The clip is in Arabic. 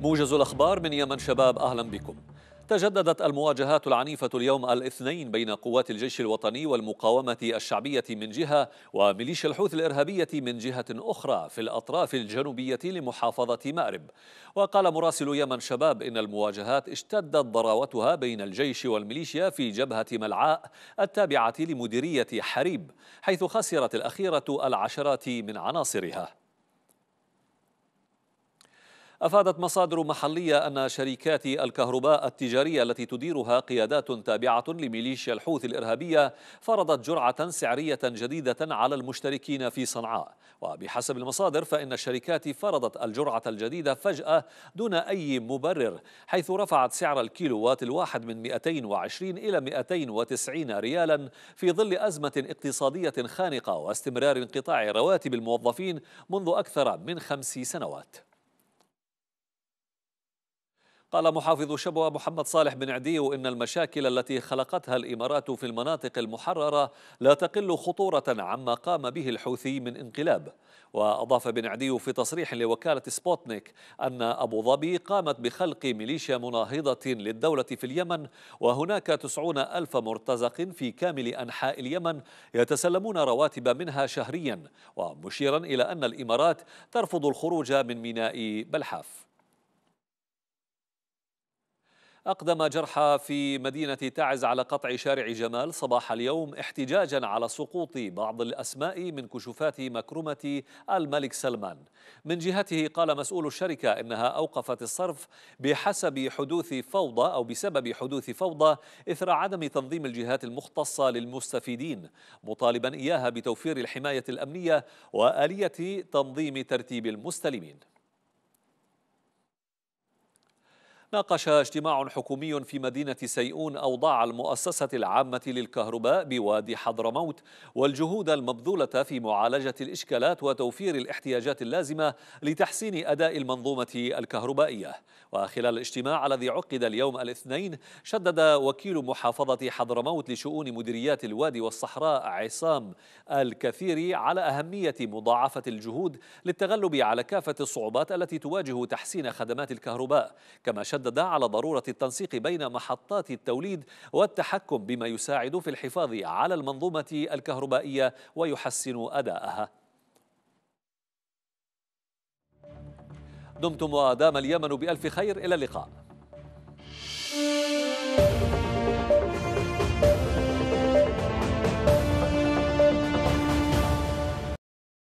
موجز الأخبار من يمن شباب أهلا بكم تجددت المواجهات العنيفة اليوم الاثنين بين قوات الجيش الوطني والمقاومة الشعبية من جهة وميليشيا الحوث الإرهابية من جهة أخرى في الأطراف الجنوبية لمحافظة مأرب وقال مراسل يمن شباب إن المواجهات اشتدت ضراوتها بين الجيش والميليشيا في جبهة ملعاء التابعة لمديرية حريب حيث خسرت الأخيرة العشرات من عناصرها أفادت مصادر محلية أن شركات الكهرباء التجارية التي تديرها قيادات تابعة لميليشيا الحوث الإرهابية فرضت جرعة سعرية جديدة على المشتركين في صنعاء وبحسب المصادر فإن الشركات فرضت الجرعة الجديدة فجأة دون أي مبرر حيث رفعت سعر الكيلووات الواحد من 220 إلى 290 ريالا في ظل أزمة اقتصادية خانقة واستمرار انقطاع رواتب الموظفين منذ أكثر من خمس سنوات قال محافظ شبوة محمد صالح بن عديو إن المشاكل التي خلقتها الإمارات في المناطق المحررة لا تقل خطورة عما قام به الحوثي من انقلاب وأضاف بن عديو في تصريح لوكالة سبوتنيك أن أبو ظبي قامت بخلق ميليشيا مناهضة للدولة في اليمن وهناك تسعون ألف مرتزق في كامل أنحاء اليمن يتسلمون رواتب منها شهريا ومشيرا إلى أن الإمارات ترفض الخروج من ميناء بلحاف أقدم جرحى في مدينة تعز على قطع شارع جمال صباح اليوم احتجاجا على سقوط بعض الأسماء من كشوفات مكرمة الملك سلمان من جهته قال مسؤول الشركة إنها أوقفت الصرف بحسب حدوث فوضى أو بسبب حدوث فوضى إثر عدم تنظيم الجهات المختصة للمستفيدين مطالبا إياها بتوفير الحماية الأمنية وآلية تنظيم ترتيب المستلمين ناقش اجتماع حكومي في مدينة سيئون أوضاع المؤسسة العامة للكهرباء بوادي حضرموت والجهود المبذولة في معالجة الإشكالات وتوفير الاحتياجات اللازمة لتحسين أداء المنظومة الكهربائية وخلال الاجتماع الذي عقد اليوم الاثنين شدد وكيل محافظة حضرموت لشؤون مديريات الوادي والصحراء عصام الكثير على أهمية مضاعفة الجهود للتغلب على كافة الصعوبات التي تواجه تحسين خدمات الكهرباء كما شدد شدد على ضرورة التنسيق بين محطات التوليد والتحكم بما يساعد في الحفاظ على المنظومة الكهربائية ويحسن أدائها دمتم ودام اليمن بألف خير إلى اللقاء